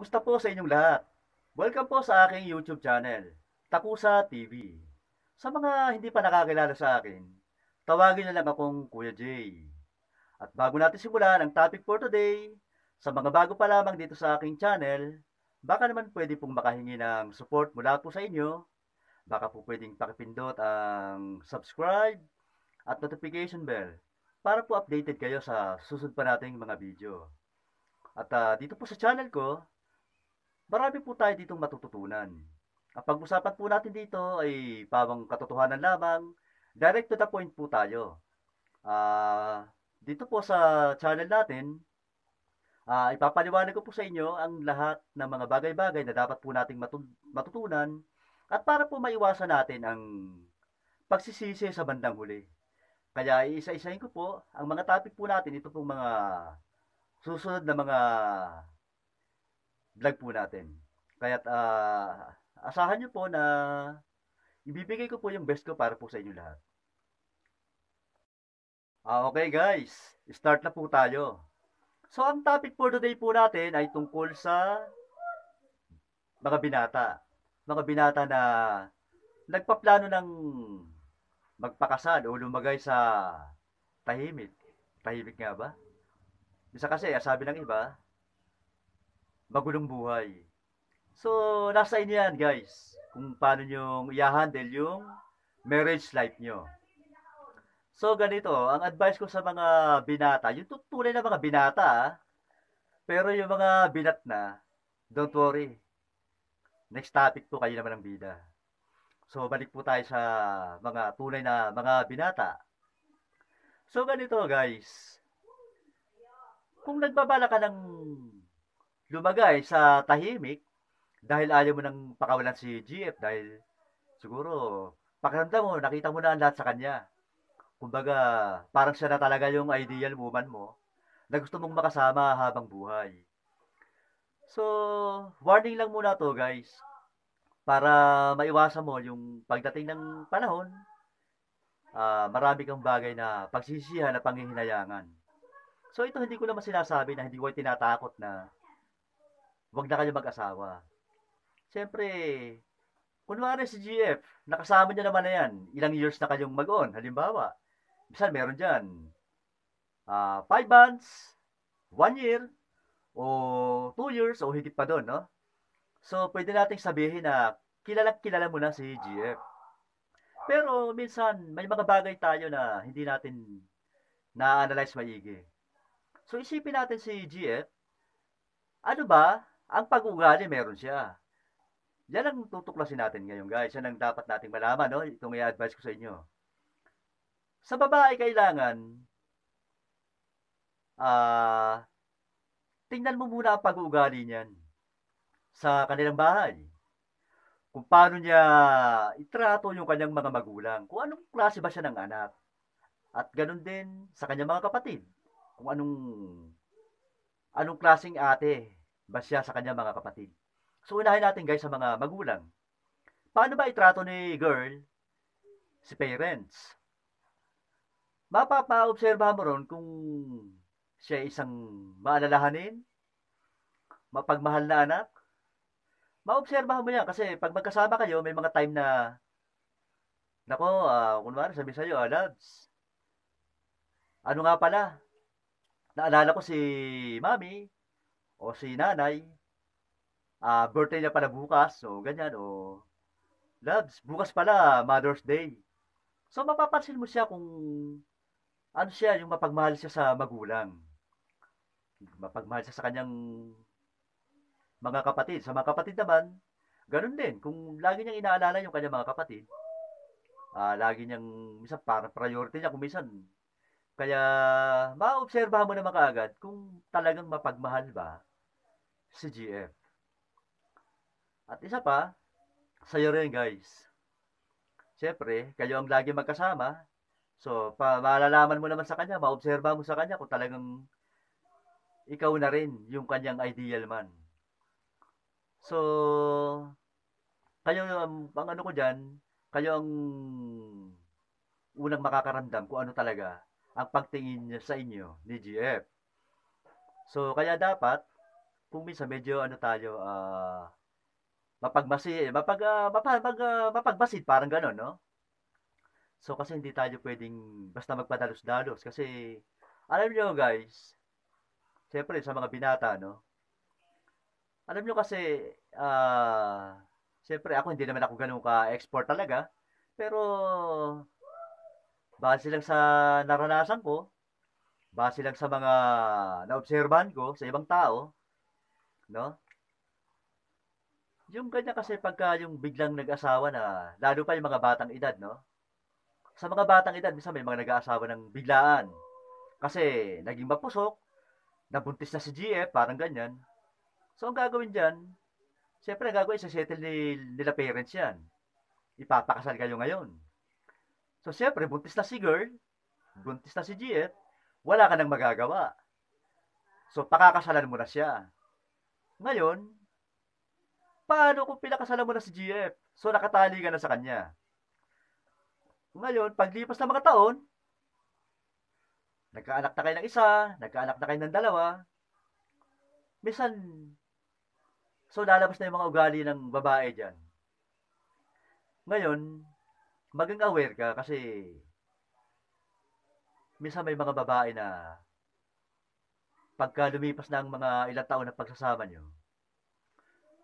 Kumusta po sa inyong lahat? Welcome po sa aking YouTube channel, Takusa TV. Sa mga hindi pa nakakilala sa akin, tawagin na lang akong Kuya Jay. At bago natin simulan ang topic for today, sa mga bago pa lamang dito sa aking channel, baka naman pwede pong makahingi ng support mula po sa inyo. Baka po pwedeng pakipindot ang subscribe at notification bell para po updated kayo sa susunod pa nating mga video. At uh, dito po sa channel ko, Marami po tayo ditong matututunan. Ang pag-usapan po natin dito ay pawang katotohanan lamang. Direct to the point po tayo. Uh, dito po sa channel natin, uh, ipapaliwanag ko po sa inyo ang lahat ng mga bagay-bagay na dapat po nating matutunan at para po maiwasan natin ang pagsisisi sa bandang huli. Kaya iisa-isahin ko po ang mga topic po natin, ito pong mga susunod na mga vlog po natin. Kaya uh, ah, asahan nyo po na ibibigay ko po yung best ko para po sa inyo lahat. Ah, okay guys, start na po tayo. So ang topic for today po natin ay tungkol sa mga binata. Mga binata na nagpaplano ng magpakasal o lumagay sa tahimik. Tahimik nga ba? Isa kasi, ah, sabi ng iba, magulong buhay. So, nasa inyo yan, guys. Kung paano nyo i-handle yung marriage life nyo. So, ganito, ang advice ko sa mga binata, yung tunay na mga binata, ah, pero yung mga binat na, don't worry. Next topic po kayo naman ang bida. So, balik po tayo sa mga tulay na mga binata. So, ganito guys. Kung nagbabala ka ng lumagay sa tahimik dahil ayaw mo nang pakawalan si GF dahil siguro pakiramdam mo, nakita mo na ang lahat sa kanya. Kumbaga, parang siya na talaga yung ideal woman mo na gusto mong makasama habang buhay. So, warning lang muna to guys para maiwasan mo yung pagdating ng panahon uh, marami kang bagay na pagsisihan at panghihinayangan. So ito hindi ko naman sinasabi na hindi ko tinatakot na wag na kayo mag-asawa. Siyempre, kunwari si GF, nakasama niya naman na yan, ilang years na kayong mag-on, halimbawa. Bisan meron dyan, 5 uh, ah, five months, 1 year, o 2 years, o higit pa doon, no? So, pwede nating sabihin na kilala kilala mo na si GF. Pero minsan, may mga bagay tayo na hindi natin na-analyze maigi. So, isipin natin si GF, ano ba ang pag uugali meron siya. Yan ang tutuklasin natin ngayon guys. Yan ang dapat nating malaman. No? Ito i advice ko sa inyo. Sa babae kailangan ah uh, tingnan mo muna ang pag-uugali niyan sa kanilang bahay. Kung paano niya itrato yung kanyang mga magulang. Kung anong klase ba siya ng anak. At ganun din sa kanyang mga kapatid. Kung anong anong klaseng ate ba sa kanya mga kapatid. So unahin natin guys sa mga magulang. Paano ba itrato ni girl si parents? Mapapaobserbahan mo ron kung siya isang maalalahanin, mapagmahal na anak. Ma-observe mo yan kasi pag magkasama kayo, may mga time na Nako, uh, kunwari sabi sa'yo, ah, loves. Ano nga pala? Naalala ko si Mami, o si nanay, uh, birthday niya pala bukas, so ganyan, o loves, bukas pala Mother's Day. So mapapansin mo siya kung ano siya, yung mapagmahal siya sa magulang. Mapagmahal siya sa kanyang mga kapatid. Sa mga kapatid naman, ganun din. Kung lagi niyang inaalala yung kanyang mga kapatid, uh, lagi niyang, minsan para priority niya, kung minsan, kaya maobserbahan mo na kaagad kung talagang mapagmahal ba si At isa pa, sa'yo rin guys. Siyempre, kayo ang lagi magkasama. So, pa malalaman mo naman sa kanya, maobserba mo sa kanya kung talagang ikaw na rin yung kanyang ideal man. So, kayo, ang ano ko dyan, kayo ang unang makakaramdam kung ano talaga ang pagtingin niya sa inyo ni GF. So, kaya dapat, kung minsan medyo ano tayo, ah, uh, mapagmasid, mapag, uh, mapag, uh, mapagmasid, parang gano'n, no? So, kasi hindi tayo pwedeng basta magpadalos-dalos. Kasi, alam niyo guys, siyempre sa mga binata, no? Alam niyo kasi, ah, uh, siyempre ako hindi naman ako ganun ka-export talaga. Pero, base lang sa naranasan ko, base lang sa mga naobserbahan ko sa ibang tao, no? Yung ganyan kasi pagka yung biglang nag-asawa na, lalo pa yung mga batang edad, no? Sa mga batang edad, minsan may mga nag-aasawa ng biglaan. Kasi naging mapusok, nabuntis na si GF, parang ganyan. So ang gagawin dyan, siyempre ang gagawin, isa-settle ni, nila parents yan. Ipapakasal kayo ngayon. So siyempre, buntis na si girl, buntis na si GF, wala ka nang magagawa. So pakakasalan mo na siya. Ngayon, paano kung pinakasalan mo na si GF? So, nakatali ka na sa kanya. Ngayon, paglipas ng mga taon, nagkaanak na kayo ng isa, nagkaanak na kayo ng dalawa, misan, so lalabas na yung mga ugali ng babae dyan. Ngayon, maging aware ka kasi minsan may mga babae na pagka lumipas na ang mga ilang taon na pagsasama nyo,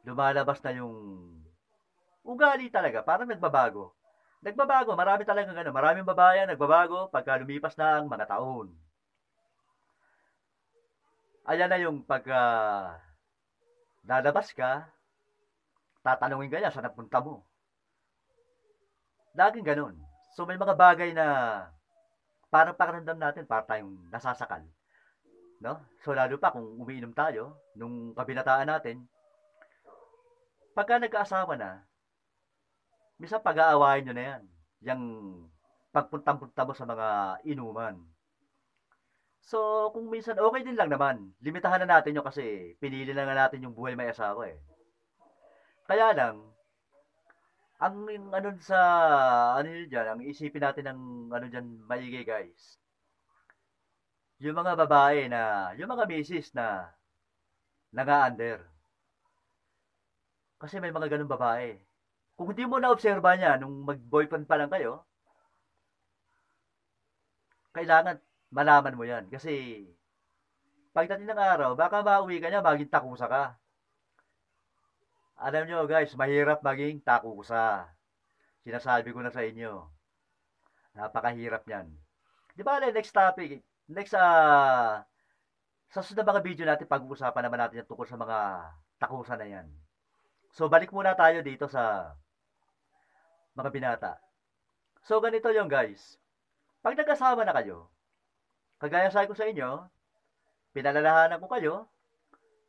lumalabas na yung ugali talaga, parang nagbabago. Nagbabago, marami talaga ano, maraming babae nagbabago pagka lumipas na ang mga taon. Ayan na yung pagka lalabas ka, tatanungin ka niya, saan napunta mo? Laging ganun. So may mga bagay na parang pakiramdam natin para tayong nasasakal. No? So lalo pa kung umiinom tayo, nung kabinataan natin, pagka nagkaasawa na, misa pag-aawain nyo na yan. Yang pagpunta-punta mo sa mga inuman. So, kung minsan, okay din lang naman. Limitahan na natin yun kasi pinili na nga natin yung buhay may asawa eh. Kaya lang, ang yung, ano sa ano yun dyan, ang isipin natin ng ano dyan maigay guys yung mga babae na, yung mga misis na naga under Kasi may mga ganun babae. Kung hindi mo na-observa niya nung mag-boyfriend pa lang kayo, kailangan malaman mo yan. Kasi pagdating ng araw, baka mauwi ka niya maging takusa ka. Alam nyo guys, mahirap maging takusa. Sinasabi ko na sa inyo. Napakahirap niyan. Di ba, next topic, Next, uh, sa susunod na mga video natin, pag-uusapan naman natin yung tungkol sa mga takusan na yan. So, balik muna tayo dito sa mga binata. So, ganito yung guys. Pag nag na kayo, kagaya sa ko sa inyo, pinalalahanan ko kayo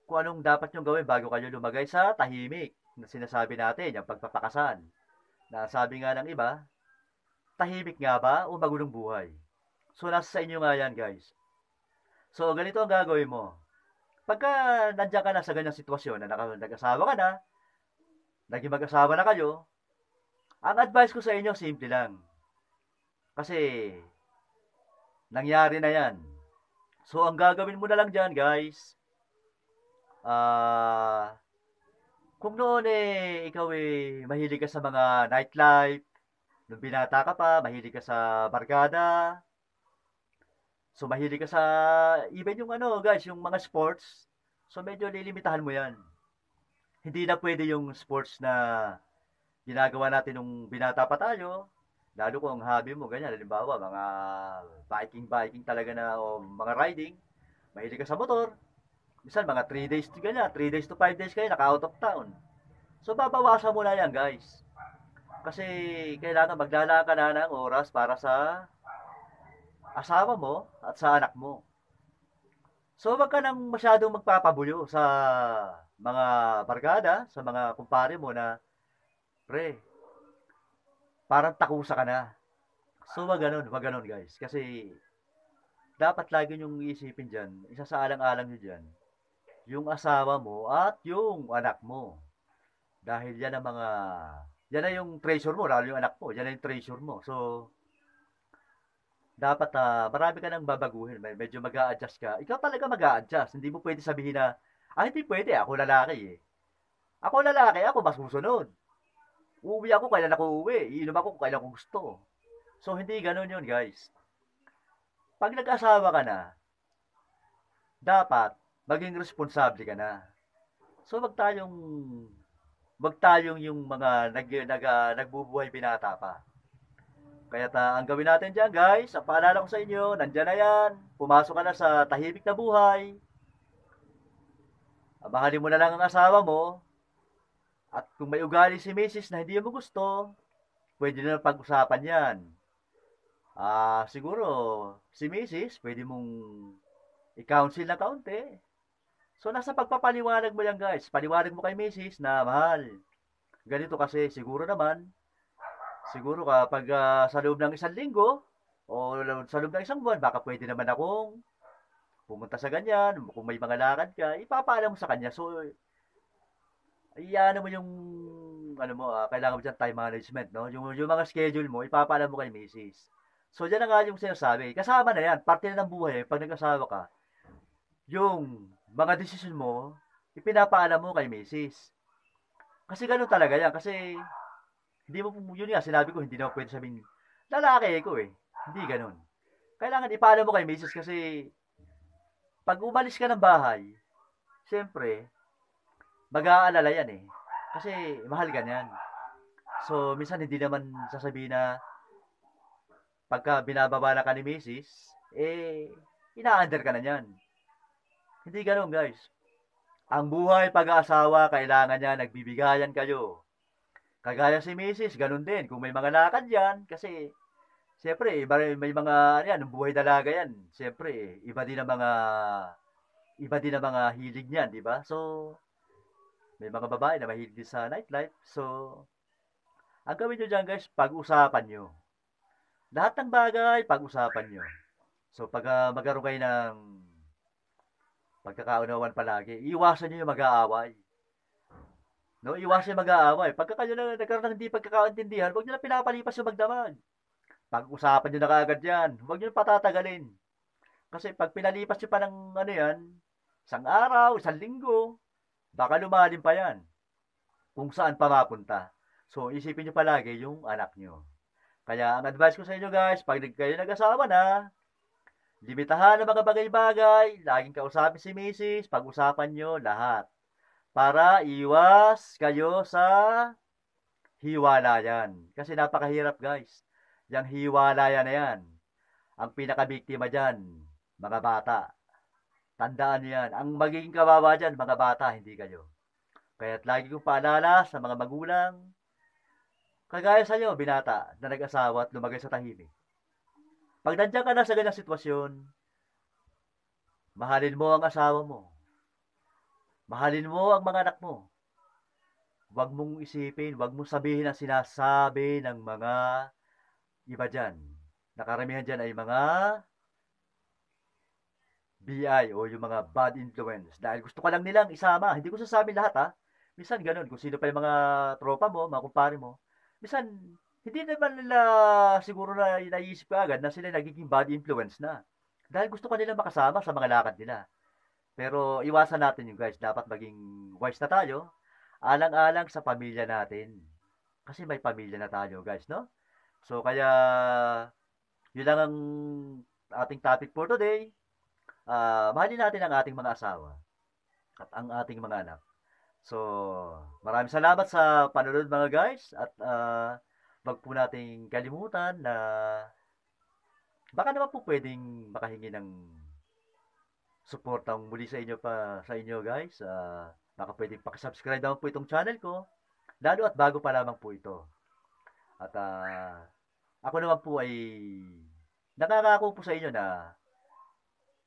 kung anong dapat nyong gawin bago kayo lumagay sa tahimik na sinasabi natin, yung pagpapakasan. Na sabi nga ng iba, tahimik nga ba o magulong buhay? So, nasa sa inyo nga yan, guys. So, ganito ang gagawin mo. Pagka nandiyan ka na sa ganyang sitwasyon, na nag-asawa ka na, naging mag-asawa na kayo, ang advice ko sa inyo, simple lang. Kasi, nangyari na yan. So, ang gagawin mo na lang dyan, guys, ah, uh, kung noon eh, ikaw eh, mahilig ka sa mga nightlife, nung binata ka pa, mahilig ka sa barkada, So, mahilig ka sa, even yung ano, guys, yung mga sports, so medyo lilimitahan mo yan. Hindi na pwede yung sports na ginagawa natin nung binata pa tayo, lalo kung ang hobby mo, ganyan, halimbawa, mga biking-biking talaga na, o mga riding, mahilig ka sa motor, minsan mga 3 days to ganyan, 3 days to 5 days kayo, naka-out of town. So, babawasan mo na yan, guys. Kasi, kailangan maglalaan ka na ng oras para sa asawa mo at sa anak mo. So wag ka nang masyadong magpapabulyo sa mga barkada, sa mga kumpare mo na, pre, parang takusa ka na. So wag ganun, wag ganun guys. Kasi dapat lagi nyong iisipin dyan, isa sa alang-alang nyo dyan, yung asawa mo at yung anak mo. Dahil yan ang mga, yan na yung treasure mo, lalo yung anak mo, yan na yung treasure mo. So, dapat uh, marami ka nang babaguhin. Medyo mag adjust ka. Ikaw talaga mag adjust Hindi mo pwede sabihin na, ah, hindi pwede. Ako lalaki eh. Ako lalaki, ako mas susunod. Uuwi ako kailan ako uuwi. Iinom ako kailan ko gusto. So, hindi ganun yun, guys. Pag nag-asawa ka na, dapat maging responsable ka na. So, wag tayong wag tayong yung mga nag, nag, uh, nagbubuhay binata pa. Kaya ta, ang gawin natin dyan guys, ang paalala ko sa inyo, nandyan na yan. Pumasok ka na sa tahimik na buhay. Mahalin mo na lang ang asawa mo. At kung may ugali si Mrs. na hindi mo gusto, pwede na pag-usapan yan. Ah, siguro, si Mrs. pwede mong i-counsel na kaunti. So, nasa pagpapaliwanag mo yan guys. Paliwanag mo kay Mrs. na mahal. Ganito kasi, siguro naman, Siguro kapag uh, ah, sa loob ng isang linggo o sa loob ng isang buwan, baka pwede naman akong pumunta sa ganyan, kung may mga lakad ka, ipapaalam mo sa kanya. So, iyan mo yung ano mo, uh, kailangan mo dyan time management, no? Yung, yung mga schedule mo, ipapaalam mo kay misis. So, dyan na nga yung sinasabi. Kasama na yan, parte na ng buhay. Pag nagkasawa ka, yung mga decision mo, ipinapaalam mo kay misis. Kasi ganun talaga yan. Kasi hindi mo, yun nga, sinabi ko, hindi na pwede sabihin, lalaki ko eh. Hindi ganun. Kailangan ipaalam mo kay Mrs. kasi pag umalis ka ng bahay, siyempre, mag-aalala yan eh. Kasi mahal ka niyan. So, minsan hindi naman sasabihin na pagka binababala ka ni Mrs., eh, ina-under ka na niyan. Hindi ganun, guys. Ang buhay pag-aasawa, kailangan niya nagbibigayan kayo. Kagaya si Mrs., ganun din. Kung may mga lakad yan, kasi, siyempre, iba, may mga, ano yan, buhay dalaga yan. Siyempre, iba din ang mga, iba din ang mga hilig niyan, di ba? So, may mga babae na mahilig sa nightlife. So, ang gawin nyo dyan, guys, pag-usapan nyo. Lahat ng bagay, pag-usapan nyo. So, pag uh, magkaroon kayo ng pagkakaunawan palagi, iwasan nyo yung mag-aaway No, iwasin mag-aaway. Pagka kayo na nagkaroon ng hindi pagkakaintindihan, huwag nyo na pinapalipas yung magdamag. Pag-usapan niyo na kagad yan. Huwag niyo na patatagalin. Kasi pag pinalipas niyo pa ng ano yan, isang araw, isang linggo, baka lumalim pa yan. Kung saan pa mapunta. So, isipin niyo palagi yung anak niyo. Kaya ang advice ko sa inyo guys, pag kayo nag-asawa na, limitahan ang mga bagay-bagay, laging kausapin si misis, pag-usapan niyo lahat para iwas kayo sa yan. Kasi napakahirap guys. Yang hiwalayan na yan. Ang pinakabiktima dyan, mga bata. Tandaan yan. Ang magiging kawawa dyan, mga bata, hindi kayo. Kaya't lagi kong paalala sa mga magulang, kagaya sa iyo, binata, na nag-asawa at lumagay sa tahimik. Pag nandiyan ka na sa ganyang sitwasyon, mahalin mo ang asawa mo. Mahalin mo ang mga anak mo. Huwag mong isipin, huwag mong sabihin ang sinasabi ng mga iba dyan. Nakaramihan dyan ay mga BI o yung mga bad influence. Dahil gusto ka lang nilang isama. Hindi ko sasabi lahat ha. Misan ganun, kung sino pa yung mga tropa mo, mga kumpare mo. Misan, hindi naman nila siguro na naisip agad na sila nagiging bad influence na. Dahil gusto ka nila makasama sa mga lakad nila. Pero iwasan natin yung guys. Dapat maging wise na tayo. Alang-alang sa pamilya natin. Kasi may pamilya na tayo guys, no? So kaya yun lang ang ating topic for today. Uh, mahalin natin ang ating mga asawa at ang ating mga anak. So, maraming salamat sa panonood mga guys at uh, wag po nating kalimutan na baka naman po pwedeng makahingi ng suportang muli sa inyo pa sa inyo guys. Uh, baka pwedeng paki-subscribe daw po itong channel ko. Lalo at bago pa lamang po ito. At uh, ako naman po ay nakakako po sa inyo na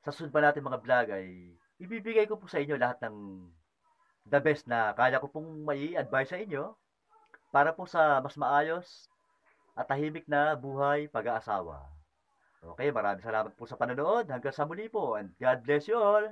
sa sunod pa natin mga vlog ay ibibigay ko po sa inyo lahat ng the best na kaya ko pong may advice sa inyo para po sa mas maayos at tahimik na buhay pag-aasawa. Okay, maraming salamat po sa panonood. Hanggang sa muli po and God bless you all.